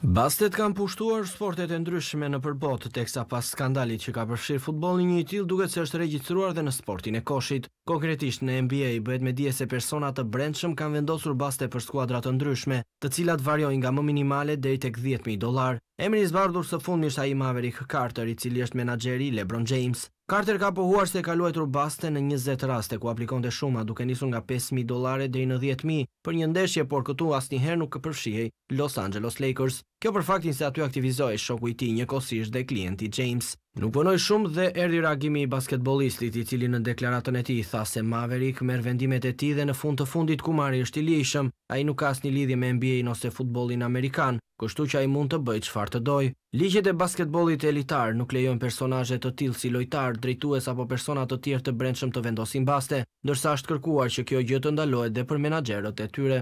Bastet kanë pushtuar sportet e ndryshme në përbot, teksa pas skandalit që ka përshirë futbolin një tjil duket se është regjithruar dhe në sportin e koshit. Konkretisht në NBA bëhet me dje se personat të brendshëm kanë vendosur bastet për skuadrat të ndryshme, të cilat varjojnë nga më minimale deri tek 10000 dollar. Emri i zbardhur së fundmi është ai Maverick Carter, i cili është menaxheri LeBron James. Carter ka pohuar se ka luajtur baste në 20 raste ku aplikonte shuma duke nisur nga 5000 dollarë deri në 10000 për një ndeshje, por këtu asnjëherë nuk përfshihej Los Angeles Lakers. Kjo për faktin se aty aktivizoi shoku i tij njëkohësisht dhe klienti James. Nuk vonoi shumë dhe erdhi reagimi i basketbollistit i cili në deklaratën e tij tha se Maverick merr vendimet e tij dhe në fund të fundit Kumari është i lirishëm. Ai nuk ka asnjë lidhje me NBA ose futbollin amerikan, kështu që ai mund të bëjë çfarë të dojë. Ligjet e basketbollit elitar nuk lejojnë personazhe të tillë si lojtar, drejtues apo persona të tjerë të brendshëm të vendosin baste, ndërsa është kërkuar që kjo gjë të ndalohet edhe për menaxherët e tyre.